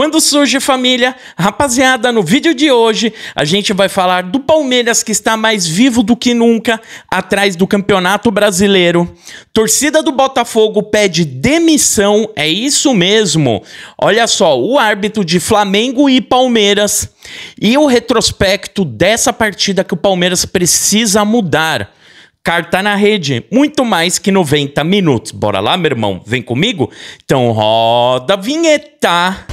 Quando surge família, rapaziada, no vídeo de hoje a gente vai falar do Palmeiras que está mais vivo do que nunca atrás do Campeonato Brasileiro. Torcida do Botafogo pede demissão, é isso mesmo. Olha só, o árbitro de Flamengo e Palmeiras e o retrospecto dessa partida que o Palmeiras precisa mudar. Carta na rede, muito mais que 90 minutos. Bora lá, meu irmão? Vem comigo? Então roda a vinheta.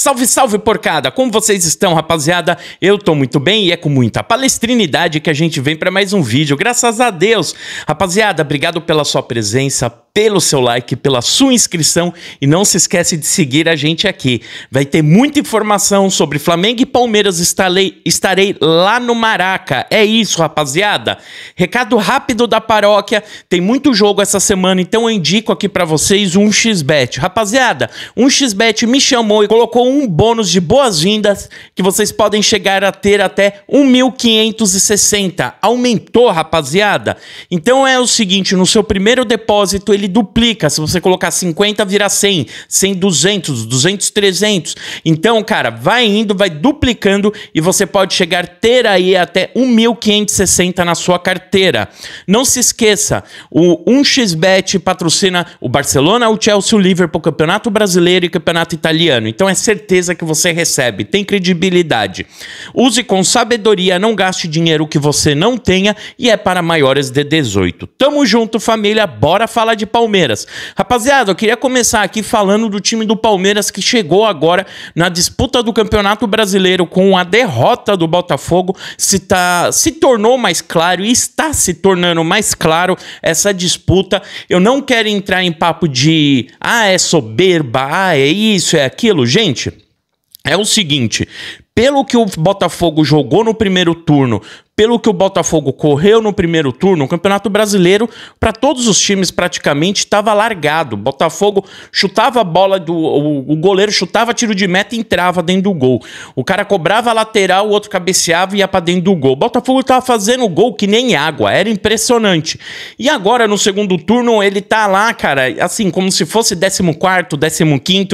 Salve, salve porcada! Como vocês estão, rapaziada? Eu tô muito bem e é com muita palestrinidade que a gente vem para mais um vídeo. Graças a Deus! Rapaziada, obrigado pela sua presença, pelo seu like, pela sua inscrição e não se esquece de seguir a gente aqui. Vai ter muita informação sobre Flamengo e Palmeiras. Estarei, estarei lá no Maraca. É isso, rapaziada. Recado rápido da paróquia. Tem muito jogo essa semana, então eu indico aqui para vocês um xbet. Rapaziada, um xbet me chamou e colocou com um bônus de boas-vindas que vocês podem chegar a ter até 1.560. Aumentou, rapaziada? Então é o seguinte, no seu primeiro depósito ele duplica. Se você colocar 50, vira 100, 100, 200, 200, 300. Então, cara, vai indo, vai duplicando e você pode chegar a ter aí até 1.560 na sua carteira. Não se esqueça, o 1xBet patrocina o Barcelona, o Chelsea, o Liverpool, Campeonato Brasileiro e Campeonato Italiano. Então é certeza que você recebe, tem credibilidade. Use com sabedoria, não gaste dinheiro que você não tenha e é para maiores de 18. Tamo junto, família, bora falar de Palmeiras. Rapaziada, eu queria começar aqui falando do time do Palmeiras que chegou agora na disputa do Campeonato Brasileiro com a derrota do Botafogo, se, tá, se tornou mais claro e está se tornando mais claro essa disputa. Eu não quero entrar em papo de ah, é soberba, ah, é isso, é aquilo. Gente, é o seguinte, pelo que o Botafogo jogou no primeiro turno, pelo que o Botafogo correu no primeiro turno, o Campeonato Brasileiro, para todos os times praticamente, estava largado. O Botafogo chutava a bola, do, o, o, goleiro chutava tiro de meta e entrava dentro do gol. O cara cobrava a lateral, o outro cabeceava e ia para dentro do gol. O Botafogo estava fazendo gol que nem água, era impressionante. E agora, no segundo turno, ele tá lá, cara, assim, como se fosse 14, 15,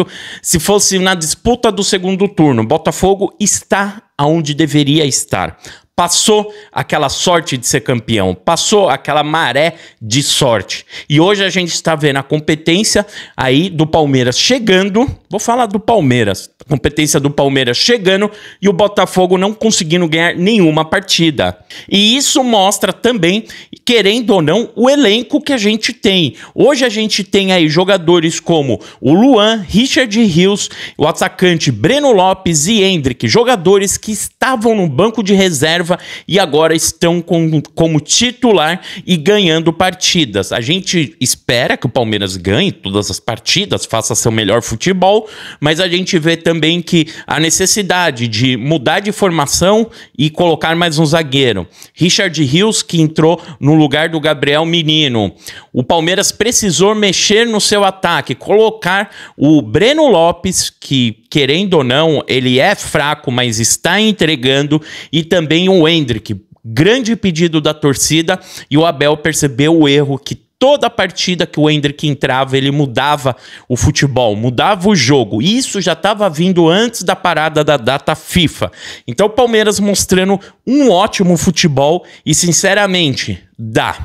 se fosse na disputa do segundo turno. Botafogo está aonde deveria estar. Passou aquela sorte de ser campeão, passou aquela maré de sorte. E hoje a gente está vendo a competência aí do Palmeiras chegando. Vou falar do Palmeiras, a competência do Palmeiras chegando e o Botafogo não conseguindo ganhar nenhuma partida. E isso mostra também, querendo ou não, o elenco que a gente tem. Hoje a gente tem aí jogadores como o Luan, Richard Rios, o atacante Breno Lopes e Hendrick, jogadores que estavam no banco de reserva reserva e agora estão com, como titular e ganhando partidas. A gente espera que o Palmeiras ganhe todas as partidas, faça seu melhor futebol, mas a gente vê também que a necessidade de mudar de formação e colocar mais um zagueiro. Richard Rios, que entrou no lugar do Gabriel Menino. O Palmeiras precisou mexer no seu ataque, colocar o Breno Lopes, que querendo ou não, ele é fraco, mas está entregando, e também o o Hendrick. Grande pedido da torcida e o Abel percebeu o erro que toda partida que o Hendrick entrava, ele mudava o futebol, mudava o jogo. Isso já estava vindo antes da parada da data FIFA. Então o Palmeiras mostrando um ótimo futebol e, sinceramente, dá.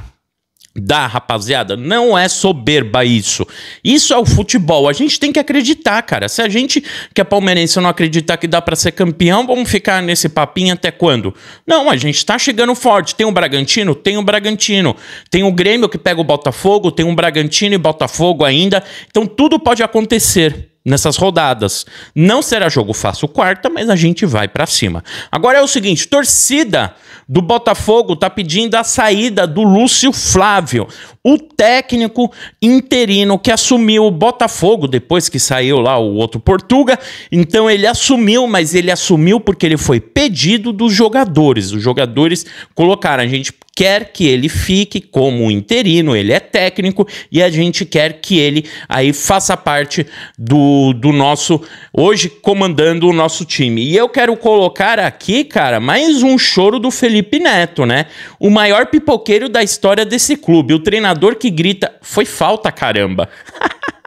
Dá, rapaziada, não é soberba isso. Isso é o futebol. A gente tem que acreditar, cara. Se a gente, que é palmeirense, não acreditar que dá para ser campeão, vamos ficar nesse papinho até quando? Não, a gente tá chegando forte. Tem o Bragantino? Tem o Bragantino. Tem o Grêmio que pega o Botafogo, tem o Bragantino e Botafogo ainda. Então tudo pode acontecer nessas rodadas. Não será jogo fácil quarta, mas a gente vai para cima. Agora é o seguinte, torcida do Botafogo tá pedindo a saída do Lúcio Flávio, o técnico interino que assumiu o Botafogo depois que saiu lá o outro Portuga. Então ele assumiu, mas ele assumiu porque ele foi pedido dos jogadores. Os jogadores colocaram a gente quer que ele fique como interino, ele é técnico e a gente quer que ele aí faça parte do, do nosso, hoje comandando o nosso time. E eu quero colocar aqui, cara, mais um choro do Felipe Neto, né? O maior pipoqueiro da história desse clube, o treinador que grita: foi falta, caramba.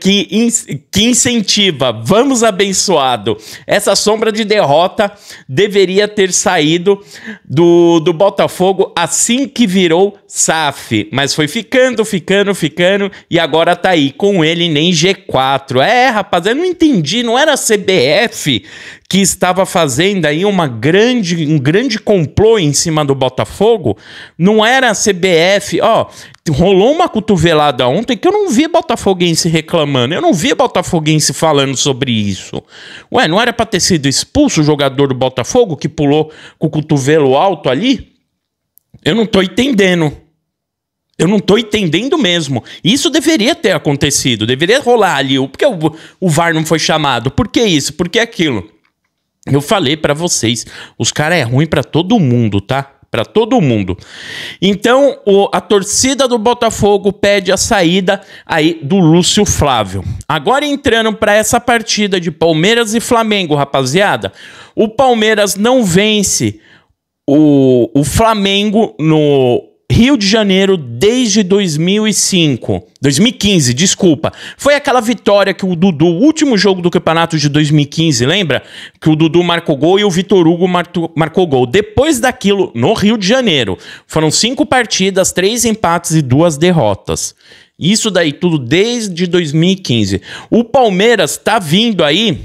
que, in, que incentiva, vamos abençoado. Essa sombra de derrota deveria ter saído do, do Botafogo assim que virou SAF, mas foi ficando, ficando, ficando e agora tá aí com ele nem G4. É, rapaz, eu não entendi, não era CBF que estava fazendo aí uma grande, um grande complô em cima do Botafogo, não era a CBF, ó, rolou uma cotovelada ontem que eu não vi botafoguense reclamando, eu não vi botafoguense falando sobre isso. Ué, não era para ter sido expulso o jogador do Botafogo que pulou com o cotovelo alto ali? Eu não tô entendendo. Eu não estou entendendo mesmo. Isso deveria ter acontecido, deveria rolar ali. Por que o, o VAR não foi chamado? Por que isso? Por que aquilo? Eu falei para vocês, os caras é ruim para todo mundo, tá? Para todo mundo. Então, o, a torcida do Botafogo pede a saída aí do Lúcio Flávio. Agora entrando para essa partida de Palmeiras e Flamengo, rapaziada. O Palmeiras não vence o, o Flamengo no Rio de Janeiro desde 2005. 2015, desculpa. Foi aquela vitória que o Dudu, último jogo do campeonato de 2015, lembra? Que o Dudu marcou gol e o Vitor Hugo marcou, marcou gol. Depois daquilo, no Rio de Janeiro, foram cinco partidas, três empates e duas derrotas. Isso daí tudo desde 2015. O Palmeiras tá vindo aí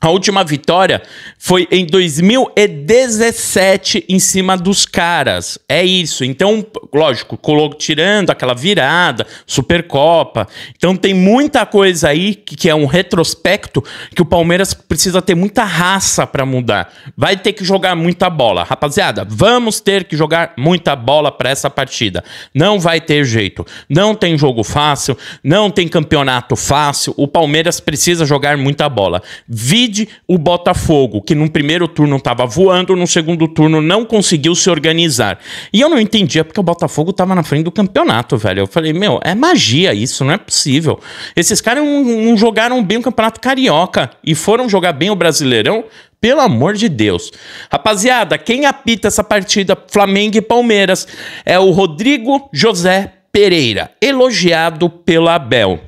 a última vitória foi em 2017 em cima dos caras. É isso. Então, lógico, tirando aquela virada, Supercopa. Então tem muita coisa aí que, que é um retrospecto que o Palmeiras precisa ter muita raça para mudar. Vai ter que jogar muita bola. Rapaziada, vamos ter que jogar muita bola para essa partida. Não vai ter jeito. Não tem jogo fácil, não tem campeonato fácil. O Palmeiras precisa jogar muita bola. Vi Vide o Botafogo, que no primeiro turno estava voando, no segundo turno não conseguiu se organizar. E eu não entendia é porque o Botafogo estava na frente do campeonato, velho. Eu falei, meu, é magia isso, não é possível. Esses caras não, não jogaram bem o Campeonato Carioca e foram jogar bem o Brasileirão pelo amor de Deus. Rapaziada, quem apita essa partida Flamengo e Palmeiras é o Rodrigo José Pereira, elogiado pela Abel.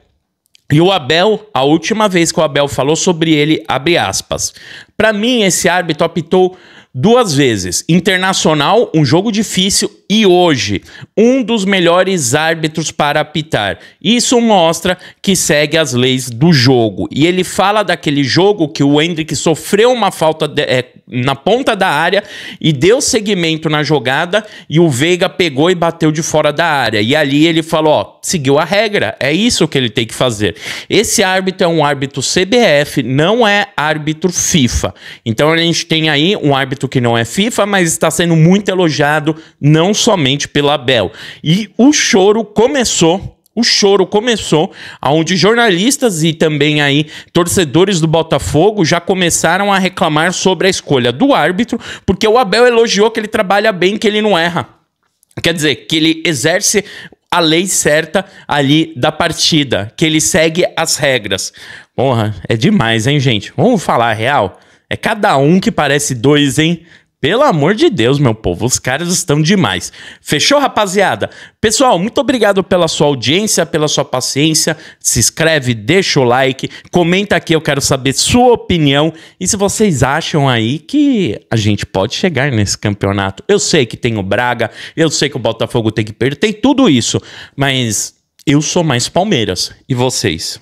E o Abel, a última vez que o Abel falou sobre ele, abre aspas. Para mim, esse árbitro apitou duas vezes: internacional, um jogo difícil e hoje um dos melhores árbitros para apitar. Isso mostra que segue as leis do jogo. E ele fala daquele jogo que o Hendrick sofreu uma falta de, é, na ponta da área e deu seguimento na jogada e o Veiga pegou e bateu de fora da área. E ali ele falou, ó, seguiu a regra, é isso que ele tem que fazer. Esse árbitro é um árbitro CBF, não é árbitro FIFA. Então a gente tem aí um árbitro que não é FIFA, mas está sendo muito elogiado não somente pela Bel. E o choro começou o choro começou, aonde jornalistas e também aí torcedores do Botafogo já começaram a reclamar sobre a escolha do árbitro, porque o Abel elogiou que ele trabalha bem, que ele não erra. Quer dizer, que ele exerce a lei certa ali da partida, que ele segue as regras. Porra, é demais, hein, gente? Vamos falar real? É cada um que parece dois, hein? Pelo amor de Deus, meu povo, os caras estão demais. Fechou, rapaziada? Pessoal, muito obrigado pela sua audiência, pela sua paciência. Se inscreve, deixa o like, comenta aqui, eu quero saber sua opinião e se vocês acham aí que a gente pode chegar nesse campeonato. Eu sei que tem o Braga, eu sei que o Botafogo tem que perder, tem tudo isso, mas eu sou mais Palmeiras e vocês?